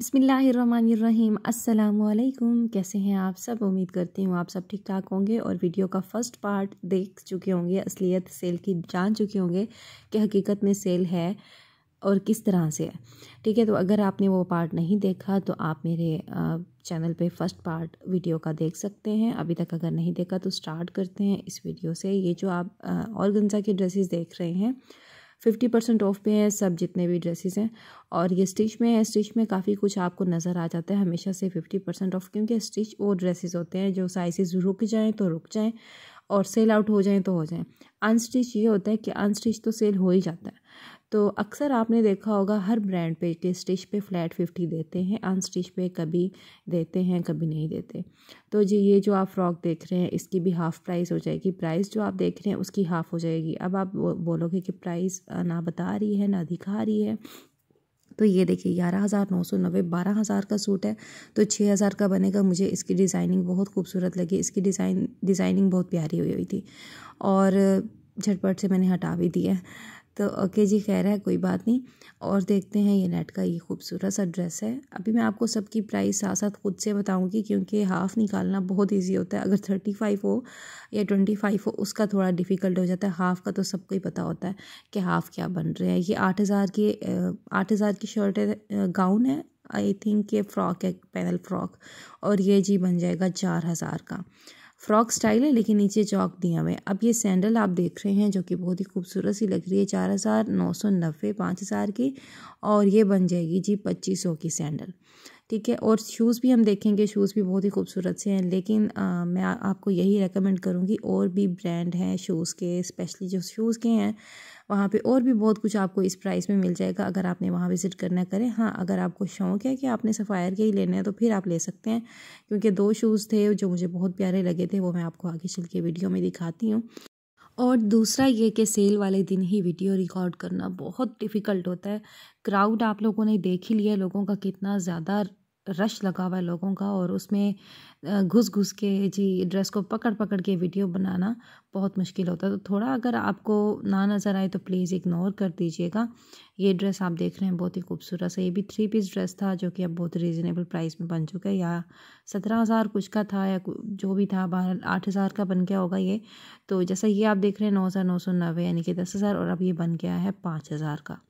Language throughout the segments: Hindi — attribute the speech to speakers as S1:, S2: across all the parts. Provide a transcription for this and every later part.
S1: बसमीम् अल्लाम कैसे हैं आप सब उम्मीद करती हूँ आप सब ठीक ठाक होंगे और वीडियो का फ़र्स्ट पार्ट देख चुके होंगे असलियत सेल की जान चुके होंगे कि हकीकत में सेल है और किस तरह से है ठीक है तो अगर आपने वो पार्ट नहीं देखा तो आप मेरे चैनल पे फर्स्ट पार्ट वीडियो का देख सकते हैं अभी तक अगर नहीं देखा तो स्टार्ट करते हैं इस वीडियो से ये जो आप गंजा के ड्रेसेस देख रहे हैं फिफ्टी परसेंट ऑफ पे हैं सब जितने भी ड्रेसेस हैं और ये स्टिच में है स्टिच में काफ़ी कुछ आपको नज़र आ जाता है हमेशा से फिफ्टी परसेंट ऑफ क्योंकि स्टिच वो ड्रेसेस होते हैं जो साइज़ रुक जाएँ तो रुक जाएँ और सेल आउट हो जाएँ तो हो जाएँ अनस्टिच ये होता है कि अनस्टिच तो सेल हो ही जाता है तो अक्सर आपने देखा होगा हर ब्रांड पे के स्टिच पे फ्लैट फिफ्टी देते हैं अनस्टिच पे कभी देते हैं कभी नहीं देते तो जी ये जो आप फ्रॉक देख रहे हैं इसकी भी हाफ़ प्राइस हो जाएगी प्राइस जो आप देख रहे हैं उसकी हाफ़ हो जाएगी अब आप बोलोगे कि प्राइस ना बता रही है ना दिखा रही है तो ये देखिए ग्यारह हज़ार नौ सौ नब्बे बारह हज़ार का सूट है तो छः हज़ार का बनेगा मुझे इसकी डिज़ाइनिंग बहुत खूबसूरत लगी इसकी डिज़ाइन डिज़ाइनिंग बहुत प्यारी हुई हुई थी और झटपट से मैंने हटा भी दिया तो ओके जी खैर है कोई बात नहीं और देखते हैं ये नेट का ये खूबसूरत सा ड्रेस है अभी मैं आपको सबकी प्राइस साथ साथ खुद से बताऊंगी क्योंकि हाफ़ निकालना बहुत इजी होता है अगर थर्टी फाइव हो या ट्वेंटी फाइव हो उसका थोड़ा डिफ़िकल्ट हो जाता है हाफ़ का तो सबको ही पता होता है कि हाफ़ क्या बन रहे हैं ये आठ हज़ार की आठ हज़ार की शर्ट है गाउन है आई थिंक ये फ़्रॉक है पैनल फ़्रॉक और ये जी बन जाएगा चार हज़ार का फ्रॉक स्टाइल है लेकिन नीचे चौक दिया हुए अब ये सैंडल आप देख रहे हैं जो कि बहुत ही खूबसूरत सी लग रही है चार हज़ार नौ सौ नब्बे पाँच हज़ार की और ये बन जाएगी जी पच्चीस सौ की सैंडल ठीक है और शूज़ भी हम देखेंगे शूज़ भी बहुत ही खूबसूरत से हैं लेकिन आ, मैं आ, आपको यही रेकमेंड करूँगी और भी ब्रांड हैं शूज़ के स्पेशली जो शूज़ के हैं वहाँ पे और भी बहुत कुछ आपको इस प्राइस में मिल जाएगा अगर आपने वहाँ विज़िट करना करें हाँ अगर आपको शौक़ है कि आपने सफ़ायर के ही लेने हैं तो फिर आप ले सकते हैं क्योंकि दो शूज़ थे जो मुझे बहुत प्यारे लगे थे वो मैं आपको आगे चल के वीडियो में दिखाती हूँ और दूसरा ये कि सेल वाले दिन ही वीडियो रिकॉर्ड करना बहुत डिफ़िकल्ट होता है क्राउड आप लोगों ने देख ही लिया लोगों का कितना ज़्यादा रश लगा हुआ है लोगों का और उसमें घुस घुस के जी ड्रेस को पकड़ पकड़ के वीडियो बनाना बहुत मुश्किल होता है तो थोड़ा अगर आपको ना नज़र आए तो प्लीज़ इग्नोर कर दीजिएगा ये ड्रेस आप देख रहे हैं बहुत ही खूबसूरत सा ये भी थ्री पीस ड्रेस था जो कि अब बहुत रीज़नेबल प्राइस में बन चुका है या सत्रह हज़ार कुछ का था या जो भी था बारह आठ हज़ार का बन गया होगा ये तो जैसा ये आप देख रहे हैं नौ हज़ार नौ सौ नब्बे यानी कि दस हज़ार और अब ये बन गया है पाँच हज़ार का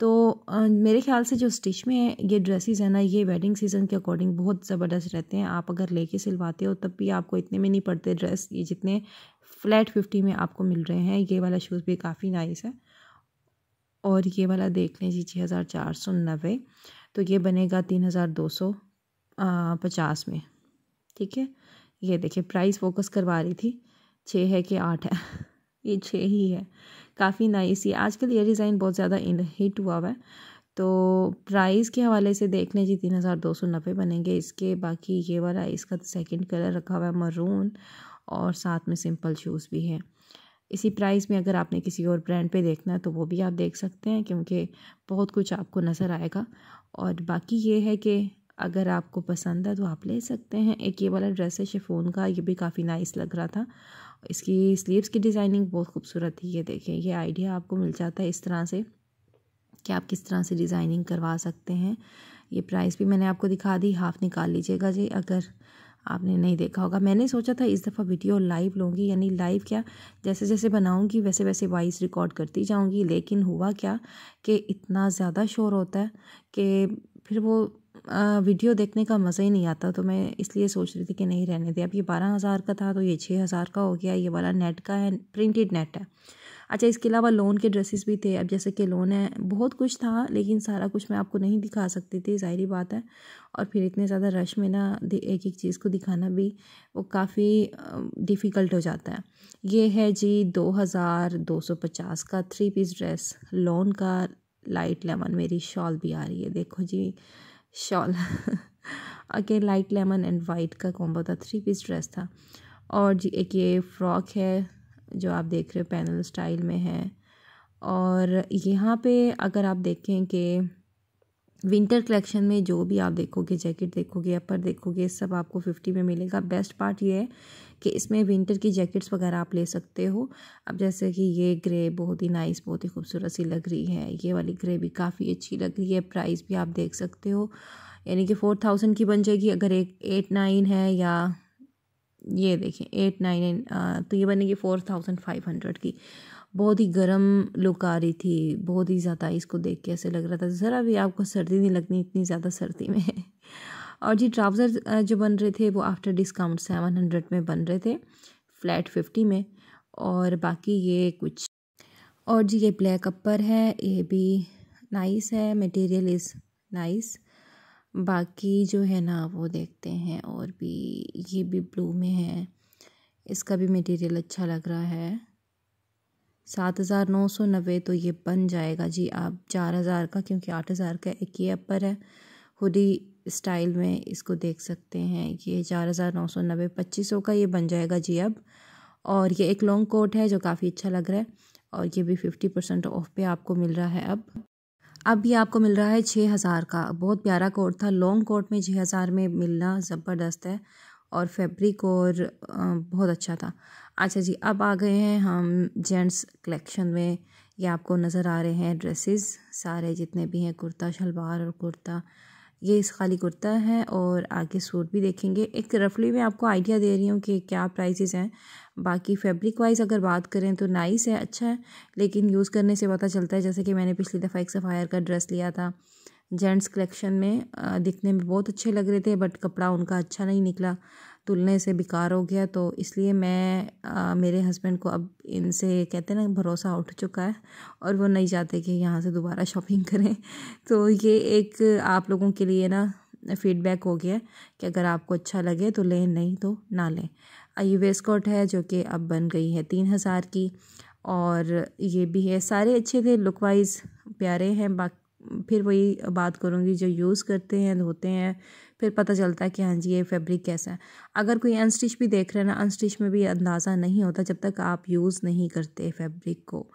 S1: तो आ, मेरे ख्याल से जो स्टिच में ये ड्रेसेस है ना ये वेडिंग सीज़न के अकॉर्डिंग बहुत ज़बरदस्त रहते हैं आप अगर लेके सिलवाते हो तब भी आपको इतने में नहीं पड़ते ड्रेस ये जितने फ्लैट फिफ्टी में आपको मिल रहे हैं ये वाला शूज़ भी काफ़ी नाइस है और ये वाला देख लें जी छः हज़ार चार सौ नब्बे तो ये बनेगा तीन हज़ार दो सौ पचास में ठीक है ये देखिए प्राइस फोकस करवा रही थी छः है कि आठ है ये छः ही है काफ़ी नाइस ये आजकल ये डिज़ाइन बहुत ज़्यादा इन हिट हुआ हुआ है तो प्राइस के हवाले से देख जी तीन हज़ार दो सौ नब्बे बनेंगे इसके बाकी ये वाला इसका तो सेकेंड कलर रखा हुआ है मरून और साथ में सिंपल शूज़ भी है इसी प्राइस में अगर आपने किसी और ब्रांड पे देखना है तो वो भी आप देख सकते हैं क्योंकि बहुत कुछ आपको नज़र आएगा और बाकी ये है कि अगर आपको पसंद है तो आप ले सकते हैं एक ये वाला ड्रेस है शेफोन का ये भी काफ़ी नाइस लग रहा था इसकी स्लीव्स की डिज़ाइनिंग बहुत खूबसूरत थी ये देखें ये आइडिया आपको मिल जाता है इस तरह से कि आप किस तरह से डिज़ाइनिंग करवा सकते हैं ये प्राइस भी मैंने आपको दिखा दी हाफ़ निकाल लीजिएगा जी अगर आपने नहीं देखा होगा मैंने सोचा था इस दफ़ा वीडियो लाइव लूँगी यानी लाइव क्या जैसे जैसे बनाऊँगी वैसे वैसे वॉइस रिकॉर्ड करती जाऊँगी लेकिन हुआ क्या कि इतना ज़्यादा शोर होता है कि फिर वो वीडियो देखने का मज़ा ही नहीं आता तो मैं इसलिए सोच रही थी कि नहीं रहने दे अब ये बारह हज़ार का था तो ये छः हज़ार का हो गया ये वाला नेट का है प्रिंटेड नेट है अच्छा इसके अलावा लोन के ड्रेसेस भी थे अब जैसे कि लोन है बहुत कुछ था लेकिन सारा कुछ मैं आपको नहीं दिखा सकती थी ज़ाहरी बात है और फिर इतने ज़्यादा रश में ना एक एक चीज़ को दिखाना भी वो काफ़ी डिफ़िकल्ट हो जाता है ये है जी दो हज़ार दो सौ पचास का थ्री पीस ड्रेस लोन का लाइट लेमन मेरी शॉल भी आ रही है देखो जी shawl okay light lemon and white का कॉम्बो था थ्री पीस ड्रेस था और जी एक ये फ्रॉक है जो आप देख रहे हो पैनल स्टाइल में है और यहाँ पे अगर आप देखें कि विंटर कलेक्शन में जो भी आप देखोगे जैकेट देखोगे अपर देखोगे सब आपको फिफ्टी में मिलेगा बेस्ट पार्ट ये है कि इसमें विंटर की जैकेट्स वगैरह आप ले सकते हो अब जैसे कि ये ग्रे बहुत ही नाइस बहुत ही खूबसूरत सी लग रही है ये वाली ग्रे भी काफ़ी अच्छी लग रही है प्राइस भी आप देख सकते हो यानी कि फोर थाउजेंड की बन जाएगी अगर एक एट नाइन है या ये देखें एट नाइन तो ये बनेगी फोर थाउजेंड फाइव हंड्रेड की बहुत ही गर्म लुक आ रही थी बहुत ही ज़्यादा इसको देख के ऐसे लग रहा था ज़रा भी आपको सर्दी नहीं लगनी इतनी ज़्यादा सर्दी में और जी ट्राउज़र जो बन रहे थे वो आफ्टर डिस्काउंट सेवन हंड्रेड में बन रहे थे फ्लैट फिफ्टी में और बाकी ये कुछ और जी ये ब्लैक अपर है ये भी नाइस है मटेरियल इज़ नाइस बाकी जो है ना वो देखते हैं और भी ये भी ब्लू में है इसका भी मटेरियल अच्छा लग रहा है सात हज़ार नौ सौ नब्बे तो ये बन जाएगा जी आप चार हज़ार का क्योंकि आठ हज़ार का एक ही अपर है हुडी स्टाइल में इसको देख सकते हैं ये चार हज़ार नौ सौ नब्बे पच्चीस सौ का ये बन जाएगा जी अब और ये एक लॉन्ग कोट है जो काफ़ी अच्छा लग रहा है और ये भी फिफ्टी परसेंट ऑफ पे आपको मिल रहा है अब अब ये आपको मिल रहा है छः हज़ार का बहुत प्यारा कोट था लॉन्ग कोट में छः हज़ार में मिलना ज़बरदस्त है और फैब्रिक और बहुत अच्छा था अच्छा जी अब आ गए हैं हम जेंट्स कलेक्शन में ये आपको नज़र आ रहे हैं ड्रेसेस सारे जितने भी हैं कुर्ता शलवार और कुर्ता ये इस खाली कुर्ता है और आगे सूट भी देखेंगे एक रफली में आपको आइडिया दे रही हूँ कि क्या प्राइसेस हैं बाकी फैब्रिक वाइज अगर बात करें तो नाइस है अच्छा है लेकिन यूज़ करने से पता चलता है जैसे कि मैंने पिछली दफ़ा एक सफ़ायर का ड्रेस लिया था जेंट्स कलेक्शन में दिखने में बहुत अच्छे लग रहे थे बट कपड़ा उनका अच्छा नहीं निकला तुलने से बेकार हो गया तो इसलिए मैं आ, मेरे हस्बैंड को अब इनसे कहते हैं ना भरोसा उठ चुका है और वो नहीं चाहते कि यहाँ से दोबारा शॉपिंग करें तो ये एक आप लोगों के लिए ना फीडबैक हो गया कि अगर आपको अच्छा लगे तो लें नहीं तो ना लें ये वेस्कॉट है जो कि अब बन गई है तीन हज़ार की और ये भी है सारे अच्छे थे लुक वाइज प्यारे हैं बाकी फिर वही बात करूँगी जो यूज़ करते हैं धोते हैं फिर पता चलता है कि हाँ जी ये फैब्रिक कैसा है अगर कोई अनस्टिच भी देख रहे हैं ना अनस्टिच में भी अंदाज़ा नहीं होता जब तक आप यूज़ नहीं करते फैब्रिक को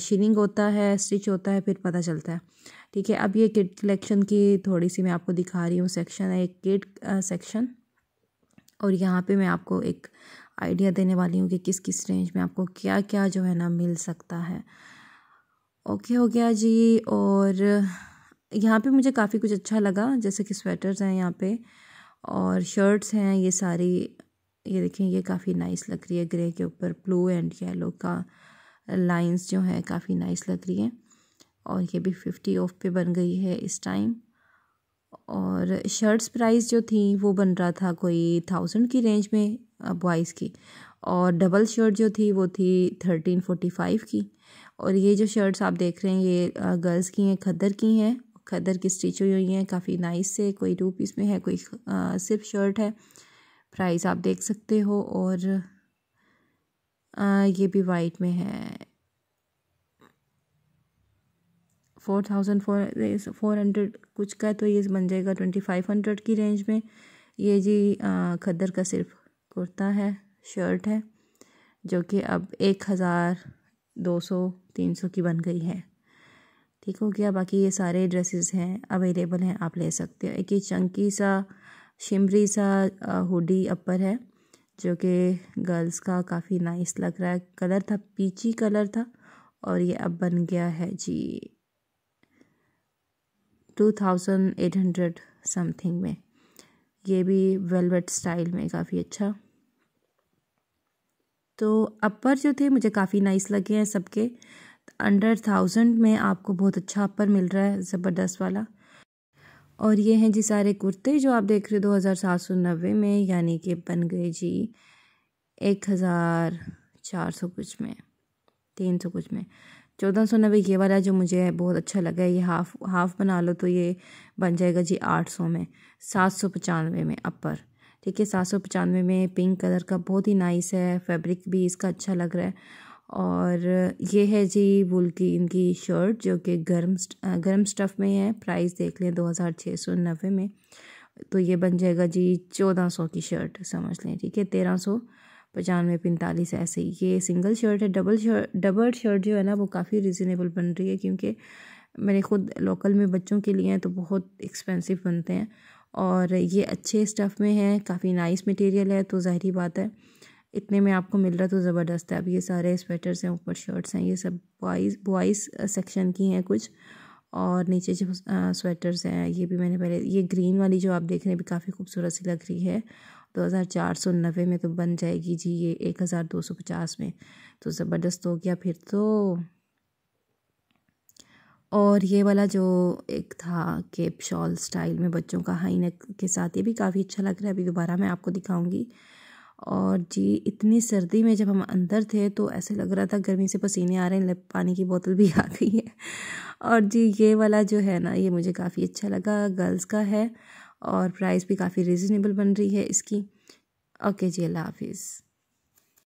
S1: शीनिंग होता है स्टिच होता है फिर पता चलता है ठीक है अब ये किट कलेक्शन की थोड़ी सी मैं आपको दिखा रही हूँ सेक्शन है एक किट सेक्शन और यहाँ पे मैं आपको एक आइडिया देने वाली हूँ कि किस किस रेंज में आपको क्या क्या जो है ना मिल सकता है ओके हो गया जी और यहाँ पे मुझे काफ़ी कुछ अच्छा लगा जैसे कि स्वेटर्स हैं यहाँ पे और शर्ट्स हैं ये सारी ये देखें ये काफ़ी नाइस लग रही है ग्रे के ऊपर ब्लू एंड येलो का लाइंस जो है काफ़ी नाइस लग रही है और ये भी फिफ्टी ऑफ पे बन गई है इस टाइम और शर्ट्स प्राइस जो थी वो बन रहा था कोई थाउजेंड की रेंज में बॉयज़ की और डबल शर्ट जो थी वो थी थर्टीन फोर्टी फाइव की और ये जो शर्ट्स आप देख रहे हैं ये गर्ल्स की हैं खदर की हैं खदर की स्टिच हुई हुई हैं काफ़ी नाइस से कोई टू पीस में है कोई सिर्फ शर्ट है प्राइस आप देख सकते हो और आ, ये भी वाइट में है four thousand four four hundred कुछ का तो ये बन जाएगा ट्वेंटी फाइव हंड्रेड की रेंज में ये जी खदर का सिर्फ कुर्ता है शर्ट है जो कि अब एक हज़ार दो सौ तीन सौ की बन गई है ठीक हो गया बाकी ये सारे ड्रेसेस हैं अवेलेबल हैं आप ले सकते हो एक ये चंकी सा शिमरी सा हुडी अपर है जो कि गर्ल्स का काफ़ी नाइस लग रहा है कलर था पीची कलर था और ये अब बन गया है जी two thousand eight hundred something में ये भी वेलवेट स्टाइल में काफ़ी अच्छा तो अपर जो थे मुझे काफ़ी नाइस लगे हैं सबके अंडर थाउजेंड में आपको बहुत अच्छा अपर मिल रहा है ज़बरदस्त वाला और ये हैं जी सारे कुर्ते जो आप देख रहे हो दो हज़ार सात सौ नब्बे में यानी कि बन गए जी एक हज़ार चार सौ कुछ में तीन सौ कुछ में चौदह सौ नब्बे ये वाला जो मुझे बहुत अच्छा लगा है ये हाफ़ हाफ़ बना लो तो ये बन जाएगा जी आठ सौ में सात सौ पचानवे में अपर ठीक है सात सौ पचानवे में पिंक कलर का बहुत ही नाइस है फैब्रिक भी इसका अच्छा लग रहा है और ये है जी वुल की इनकी शर्ट जो कि गर्म गर्म स्टफ़ में है प्राइस देख लें दो हज़ार छः सौ नब्बे में तो ये बन जाएगा जी चौदह सौ की शर्ट समझ लें ठीक है तेरह सौ पचानवे पैंतालीस ऐसे ही ये सिंगल शर्ट है डबल शर्ट डबल शर्ट जो है ना वो काफ़ी रिजनेबल बन रही है क्योंकि मैंने ख़ुद लोकल में बच्चों के लिए हैं तो बहुत एक्सपेंसिव बनते हैं और ये अच्छे स्टफ़ में है काफ़ी नाइस मटेरियल है तो ज़ाहरी बात है इतने में आपको मिल रहा तो ज़बरदस्त है अब ये सारे स्वेटर्स हैं ऊपर शर्ट्स हैं ये सब बॉयज़ बॉयज़ सेक्शन की हैं कुछ और नीचे जो स्वेटर्स हैं ये भी मैंने पहले ये ग्रीन वाली जो आप देख रहे हैं भी काफ़ी खूबसूरत सी लग रही है दो हज़ार चार सौ नब्बे में तो बन जाएगी जी ये एक हज़ार दो सौ पचास में तो ज़बरदस्त हो गया फिर तो और ये वाला जो एक था केप शॉल स्टाइल में बच्चों का हाई नेक के साथ ये भी काफ़ी अच्छा लग रहा है अभी दोबारा मैं आपको दिखाऊंगी और जी इतनी सर्दी में जब हम अंदर थे तो ऐसे लग रहा था गर्मी से पसीने आ रहे हैं पानी की बोतल भी आ गई है और जी ये वाला जो है ना ये मुझे काफ़ी अच्छा लगा गर्ल्स का है और प्राइस भी काफ़ी रिजनेबल बन रही है इसकी ओके जी अल्लाह हाफिज़